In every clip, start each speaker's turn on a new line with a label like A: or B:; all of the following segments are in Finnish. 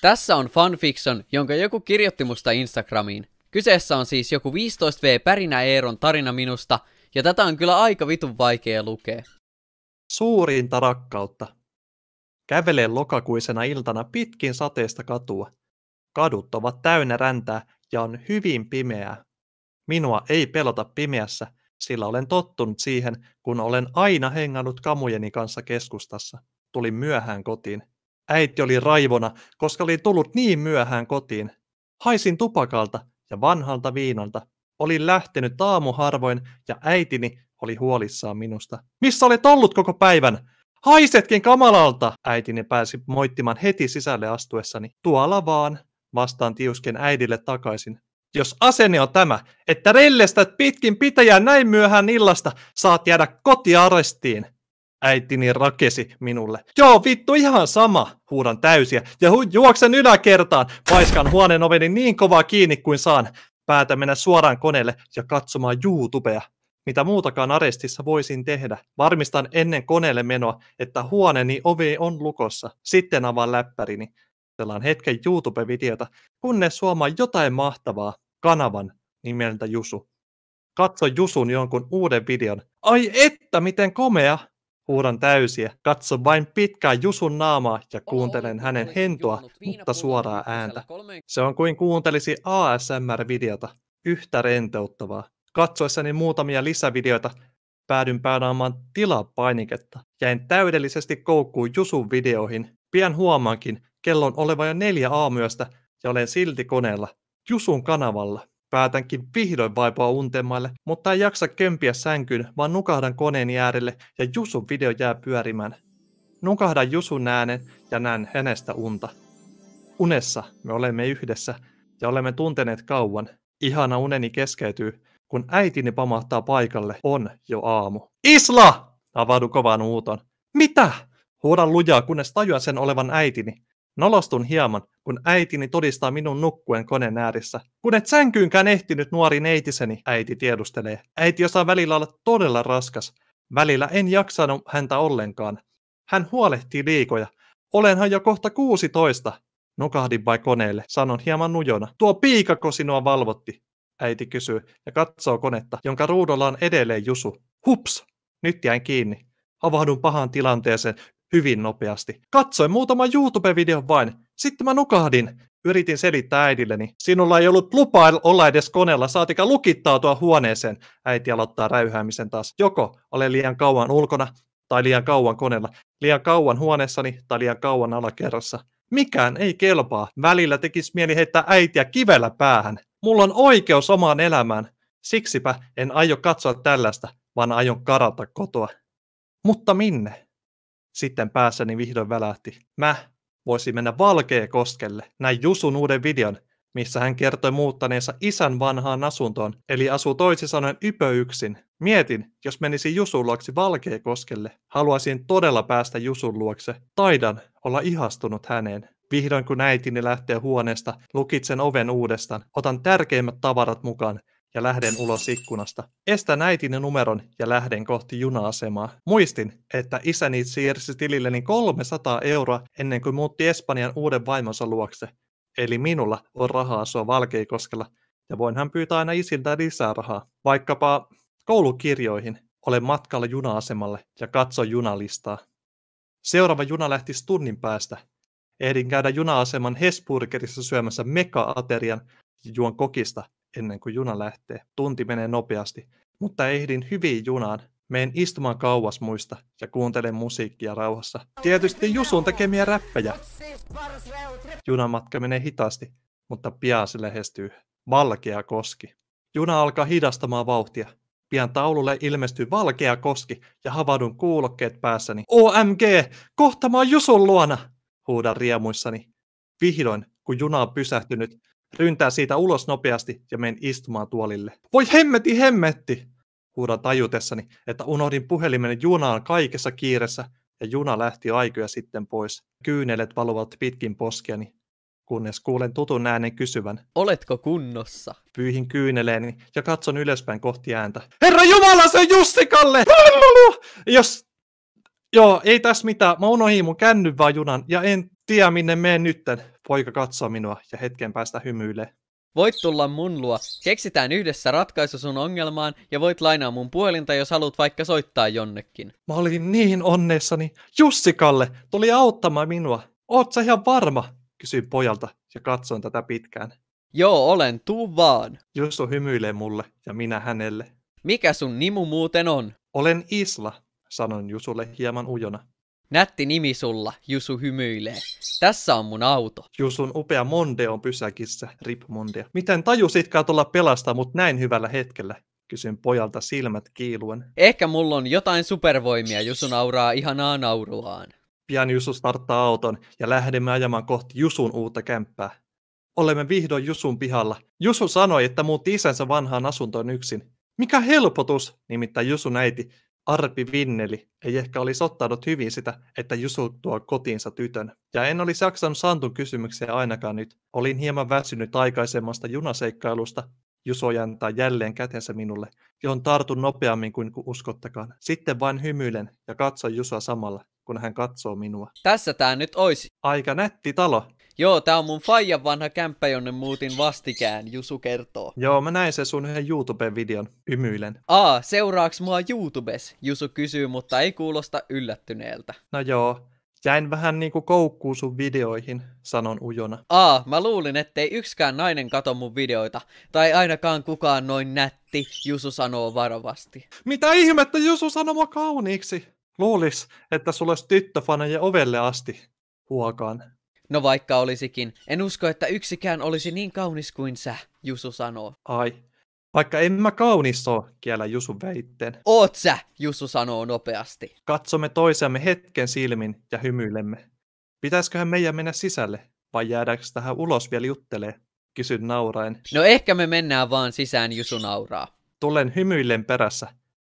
A: Tässä on fanfiction, jonka joku kirjoitti musta Instagramiin. Kyseessä on siis joku 15V Pärinä Eeron tarina minusta, ja tätä on kyllä aika vitun vaikea
B: lukea. Suurinta rakkautta. Kävelee lokakuisena iltana pitkin sateista katua. Kadut ovat täynnä räntää ja on hyvin pimeää. Minua ei pelota pimeässä, sillä olen tottunut siihen, kun olen aina hengannut kamujeni kanssa keskustassa. Tulin myöhään kotiin. Äiti oli raivona, koska oli tullut niin myöhään kotiin. Haisin tupakalta ja vanhalta viinalta. Olin lähtenyt aamu harvoin ja äitini oli huolissaan minusta. Missä olet ollut koko päivän? Haisetkin kamalalta! Äitini pääsi moittimaan heti sisälle astuessani. Tuolla vaan, vastaan tiusken äidille takaisin. Jos asenne on tämä, että rellestät pitkin pitäjää näin myöhään illasta, saat jäädä kotiarestiin äitini rakesi minulle. Joo, vittu ihan sama, huudan täysiä ja hu- juoksen yläkertaan. Paiskan huoneen oveni niin kovaa kiinni kuin saan. Päätä mennä suoraan koneelle ja katsomaan YouTubea. Mitä muutakaan arestissa voisin tehdä. Varmistan ennen koneelle menoa, että huoneeni ovi on lukossa. Sitten avaan läppärini. Selaan hetken YouTube-videota, kunnes suomaan jotain mahtavaa kanavan nimeltä Jusu. Katso Jusun jonkun uuden videon. Ai että, miten komea! Huudan täysiä, katso vain pitkää Jusun naamaa ja kuuntelen hänen hentoa, mutta suoraa ääntä. Se on kuin kuuntelisi ASMR-videota, yhtä rentouttavaa. Katsoessani muutamia lisävideoita päädyn päädaamaan tilaa painiketta. Jäin täydellisesti koukkuun Jusun videoihin. Pian huomaankin, kellon oleva jo neljä aamuyöstä ja olen silti koneella, Jusun kanavalla päätänkin vihdoin vaipua untemaille, mutta en jaksa kömpiä sänkyyn, vaan nukahdan koneen äärelle ja Jusun video jää pyörimään. Nukahdan Jusun äänen ja näen hänestä unta. Unessa me olemme yhdessä ja olemme tunteneet kauan. Ihana uneni keskeytyy, kun äitini pamahtaa paikalle. On jo aamu. Isla! Avaudu kovaan uuton. Mitä? Huudan lujaa, kunnes tajuan sen olevan äitini. Nolostun hieman, kun äitini todistaa minun nukkuen koneen ääressä. Kun et sänkyynkään ehtinyt nuori neitiseni, äiti tiedustelee. Äiti osaa välillä olla todella raskas. Välillä en jaksanut häntä ollenkaan. Hän huolehtii liikoja. Olenhan jo kohta 16. Nukahdin vai koneelle, sanon hieman nujona. Tuo piikako sinua valvotti, äiti kysyy ja katsoo konetta, jonka ruudolla on edelleen jusu. Hups! Nyt jäin kiinni. Avahdun pahan tilanteeseen hyvin nopeasti. Katsoin muutama YouTube-videon vain, sitten mä nukahdin. Yritin selittää äidilleni. Sinulla ei ollut lupa olla edes koneella, saatika lukittautua huoneeseen. Äiti aloittaa räyhäämisen taas. Joko ole liian kauan ulkona, tai liian kauan koneella, liian kauan huoneessani tai liian kauan alakerrassa. Mikään ei kelpaa. Välillä tekisi mieli heittää äitiä kivellä päähän. Mulla on oikeus omaan elämään. Siksipä en aio katsoa tällaista, vaan aion karata kotoa. Mutta minne? sitten päässäni vihdoin välähti. Mä voisin mennä Valkeakoskelle, näin Jusun uuden videon, missä hän kertoi muuttaneensa isän vanhaan asuntoon, eli asuu toisin sanoen ypöyksin. Mietin, jos menisin Jusun luoksi Valkeakoskelle, haluaisin todella päästä Jusun luokse. Taidan olla ihastunut häneen. Vihdoin kun äitini lähtee huoneesta, lukitsen oven uudestaan, otan tärkeimmät tavarat mukaan ja lähden ulos ikkunasta. Estän äitini numeron ja lähden kohti juna-asemaa. Muistin, että isäni siirsi tililleni 300 euroa ennen kuin muutti Espanjan uuden vaimonsa luokse. Eli minulla on rahaa asua Valkeikoskella, ja voinhan pyytää aina isiltä lisää rahaa, vaikkapa koulukirjoihin. Olen matkalla juna-asemalle ja katso junalistaa. Seuraava juna lähti tunnin päästä. Ehdin käydä juna-aseman Hesburgerissa syömässä mega-aterian ja juon kokista ennen kuin juna lähtee. Tunti menee nopeasti, mutta ehdin hyvin junaan. Meen istumaan kauas muista ja kuuntelen musiikkia rauhassa. Tietysti Jusun tekemiä räppejä. Junamatka menee hitaasti, mutta pian se lähestyy. Valkea koski. Juna alkaa hidastamaan vauhtia. Pian taululle ilmestyy valkea koski ja havadun kuulokkeet päässäni. OMG! Kohta mä oon Jusun luona! Huudan riemuissani. Vihdoin, kun juna on pysähtynyt, ryntää siitä ulos nopeasti ja menen istumaan tuolille. Voi hemmetti, hemmetti! Huudan tajutessani, että unohdin puhelimen junaan kaikessa kiiressä ja juna lähti aikoja sitten pois. Kyynelet valuvat pitkin poskiani, kunnes kuulen tutun äänen kysyvän. Oletko kunnossa? Pyyhin kyyneleeni ja katson ylöspäin kohti ääntä. Herra Jumala, se Justikalle! Pallu! Jos... Joo, ei tässä mitään. Mä unohdin mun kännyn vaan junan ja en tiedä minne menen nytten. Poika katsoo minua ja hetken päästä hymyilee. Voit tulla mun luo. Keksitään
A: yhdessä ratkaisu sun ongelmaan ja voit lainaa mun puhelinta, jos haluat vaikka soittaa jonnekin.
B: Mä olin niin onneessani. Jussikalle tuli auttamaan minua. Oot sä ihan varma? Kysyin pojalta ja katsoin tätä pitkään. Joo, olen. Tuu vaan. Jussu hymyilee mulle ja minä hänelle. Mikä sun nimu muuten on? Olen Isla, sanoin Jusulle hieman ujona. Nätti nimi sulla, Jusu hymyilee. Tässä on mun auto. Jusun upea Monde on pysäkissä, Rip Mondea. Miten tajusitkaan tulla pelastaa mut näin hyvällä hetkellä? Kysyn pojalta silmät kiiluen. Ehkä mulla on jotain supervoimia, Jusu nauraa ihanaa nauruaan. Pian Jusu starttaa auton ja lähdemme ajamaan kohti Jusun uutta kämppää. Olemme vihdoin Jusun pihalla. Jusu sanoi, että muutti isänsä vanhaan asuntoon yksin. Mikä helpotus, nimittäin Jusun äiti Arpi Vinneli ei ehkä olisi ottanut hyvin sitä, että Jusu tuo kotiinsa tytön. Ja en olisi jaksanut Santun kysymyksiä ainakaan nyt. Olin hieman väsynyt aikaisemmasta junaseikkailusta. Juso jäntää jälleen kätensä minulle, johon tartun nopeammin kuin uskottakaan. Sitten vain hymyilen ja katson Jusoa samalla, kun hän katsoo minua. Tässä tää nyt ois. Aika nätti talo,
A: Joo, tää on mun faijan vanha kämppä, jonne muutin vastikään, Jusu kertoo.
B: Joo, mä näin sen sun yhden YouTube-videon, ymyilen.
A: Aa, seuraaks mua YouTubes? Jusu kysyy, mutta ei kuulosta yllättyneeltä.
B: No joo, jäin vähän niinku koukkuu sun videoihin, sanon ujona.
A: Aa, mä luulin, ettei yksikään nainen kato mun videoita. Tai ainakaan kukaan noin nätti, Jusu sanoo varovasti.
B: Mitä ihmettä Jusu sanoo mua kauniiksi? Luulis, että sulla olisi tyttöfaneja ovelle asti. Huokaan. No
A: vaikka olisikin, en usko, että yksikään olisi niin kaunis kuin sä, Jusu sanoo.
B: Ai, vaikka en mä kaunis oo, kiellä Jusu väitteen. Oot sä, Jusu sanoo nopeasti. Katsomme toisiamme hetken silmin ja hymyilemme. Pitäisköhän meidän mennä sisälle, vai jäädäänkö tähän ulos vielä juttelee? Kysyn nauraen. No ehkä me mennään vaan sisään, Jusu nauraa. Tulen hymyillen perässä.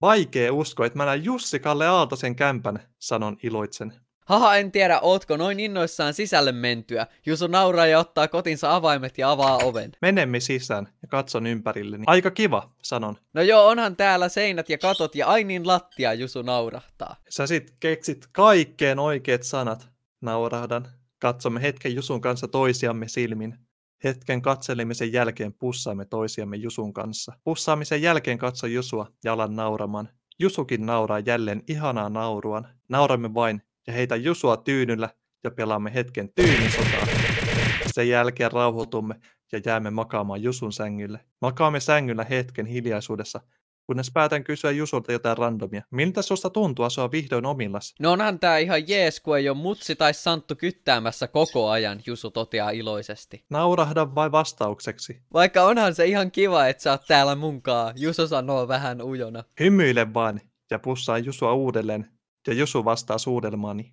B: Vaikee usko, että mä näen Jussi Kalle Aaltosen kämpän, sanon iloitsen. Haha, en tiedä, ootko noin innoissaan sisälle mentyä.
A: Jusu nauraa ja ottaa kotinsa avaimet ja avaa oven. Menemme sisään ja katson ympärilleni.
B: Niin aika kiva, sanon.
A: No joo, onhan täällä seinät ja katot
B: ja ainin lattia, Jusu naurahtaa. Sä sit keksit kaikkeen oikeat sanat, naurahdan. Katsomme hetken Jusun kanssa toisiamme silmin. Hetken katselemisen jälkeen pussaamme toisiamme Jusun kanssa. Pussaamisen jälkeen katso Jusua jalan nauraman. nauramaan. Jusukin nauraa jälleen ihanaa nauruan. Nauramme vain ja heitä Jusua tyynyllä ja pelaamme hetken tyynysotaa. Sen jälkeen rauhoitumme ja jäämme makaamaan Jusun sängylle. Makaamme sängyllä hetken hiljaisuudessa, kunnes päätän kysyä Jusulta jotain randomia. Miltä susta tuntuu asua vihdoin omillas? No onhan tää ihan jees, kun ei ole mutsi tai santtu kyttäämässä koko ajan,
A: Jusu toteaa iloisesti.
B: Naurahda vai vastaukseksi?
A: Vaikka onhan se ihan kiva, että sä oot täällä munkaa, Jusu sanoo vähän ujona.
B: Hymyile vaan ja pussaa Jusua uudelleen ja Josu vastaa suudelmaani.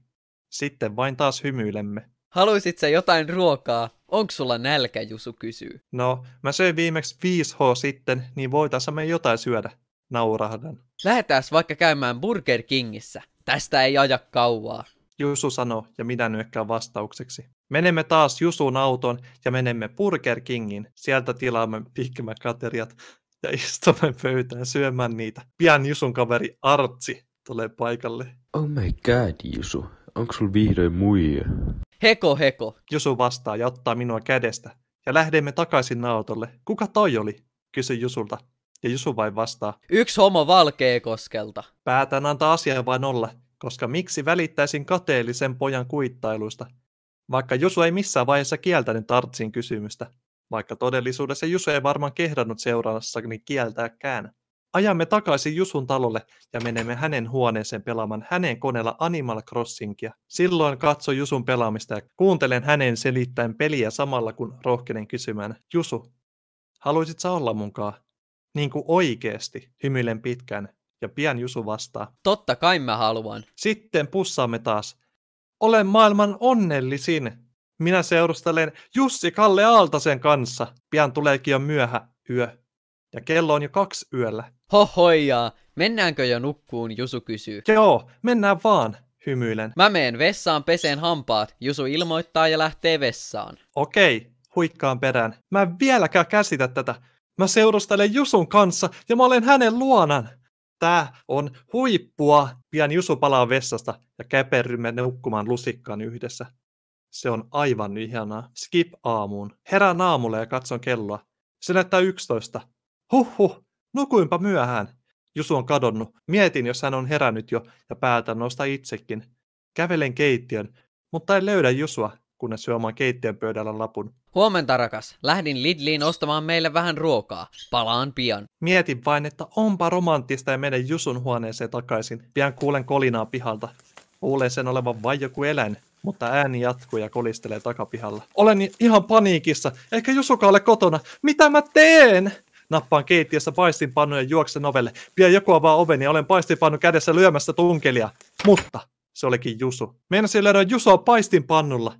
B: Sitten vain taas hymyilemme.
A: Haluisit sä jotain
B: ruokaa? Onks sulla nälkä, Jusu kysyy. No, mä söin viimeksi 5H sitten, niin voitais me jotain syödä. Naurahdan. Lähetäs vaikka käymään Burger Kingissä. Tästä ei aja kauaa. Jusu sanoo ja minä nyökkään vastaukseksi. Menemme taas Jusun auton ja menemme Burger Kingin. Sieltä tilaamme Big ja istumme pöytään syömään niitä. Pian Jusun kaveri Artsi tulee paikalle
A: Oh my god, Iisu. Onko sul vihdoin muija?
B: Heko heko. Jusu vastaa ja ottaa minua kädestä. Ja lähdemme takaisin autolle. Kuka toi oli? Kysy Jusulta. Ja Jusu vain vastaa. Yksi homo koskelta. Päätän antaa asiaa vain olla, koska miksi välittäisin kateellisen pojan kuittailuista? Vaikka Jusu ei missään vaiheessa kieltänyt Tartsin kysymystä. Vaikka todellisuudessa Jusu ei varmaan kehdannut seuraassani niin kieltääkään. Ajamme takaisin Jusun talolle ja menemme hänen huoneeseen pelaamaan hänen koneella Animal Crossingia. Silloin katso Jusun pelaamista ja kuuntelen hänen selittäen peliä samalla kun rohkenen kysymään, Jusu, haluaisit sä olla munkaa? Niin kuin oikeesti, hymyilen pitkään ja pian Jusu vastaa. Totta kai mä haluan. Sitten pussaamme taas. Olen maailman onnellisin. Minä seurustelen Jussi Kalle Aaltasen kanssa. Pian tuleekin jo myöhä yö. Ja kello on jo kaksi yöllä. Hohoja, mennäänkö jo nukkuun, Jusu kysyy. Joo, mennään vaan, hymyilen. Mä meen vessaan peseen hampaat, Jusu ilmoittaa ja lähtee vessaan. Okei, huikkaan perään. Mä en vieläkään käsitä tätä. Mä seurustelen Jusun kanssa ja mä olen hänen luonan. Tää on huippua. Pian Jusu palaa vessasta ja käperrymme nukkumaan lusikkaan yhdessä. Se on aivan ihanaa. Skip aamuun. Herään aamulla ja katson kelloa. Se näyttää 11. Huhhuh, Nukuinpa myöhään. Jusu on kadonnut. Mietin, jos hän on herännyt jo, ja päätän nostaa itsekin. Kävelen keittiön, mutta en löydä Jusua, kunnes syö oman keittiön pöydällä lapun. Huomenta rakas, lähdin Lidliin ostamaan
A: meille vähän ruokaa. Palaan pian.
B: Mietin vain, että onpa romanttista ja menen Jusun huoneeseen takaisin. Pian kuulen kolinaa pihalta. Kuulen sen olevan vain joku eläin, mutta ääni jatkuu ja kolistelee takapihalla. Olen ihan paniikissa, eikä Jusuka ole kotona. Mitä mä teen? nappaan keittiössä paistinpannuja ja juoksen ovelle. Pian joku avaa oven ja olen paistinpannu kädessä lyömässä tunkelia. Mutta se olikin Jusu. Meinasin löydä Jusua paistinpannulla.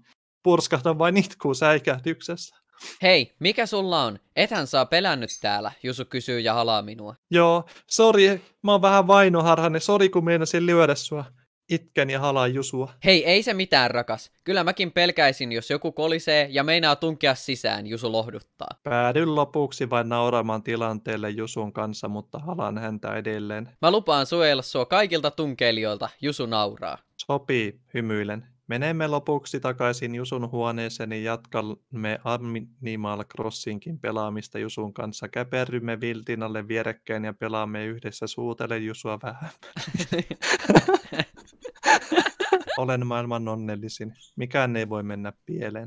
B: Purskahdan vain itkuu säikähdyksessä.
A: Hei, mikä sulla on? Ethän saa pelännyt täällä, Jusu kysyy ja halaa minua.
B: Joo, sori, mä oon vähän vainoharhanne, niin sori kun meinasin lyödä sua itken ja halaan jusua.
A: Hei, ei se mitään rakas. Kyllä mäkin pelkäisin, jos joku kolisee ja meinaa tunkea sisään, Jusu
B: lohduttaa. Päädyn lopuksi vain nauramaan tilanteelle Jusun kanssa, mutta halaan häntä edelleen. Mä lupaan suojella sua kaikilta tunkeilijoilta, Jusu nauraa. Sopii, hymyilen. Menemme lopuksi takaisin Jusun huoneeseen ja jatkamme Animal Crossingin pelaamista Jusun kanssa. Käperrymme viltinalle vierekkäin ja pelaamme yhdessä suutele Jusua vähän. olen maailman onnellisin. Mikään ei voi mennä pieleen.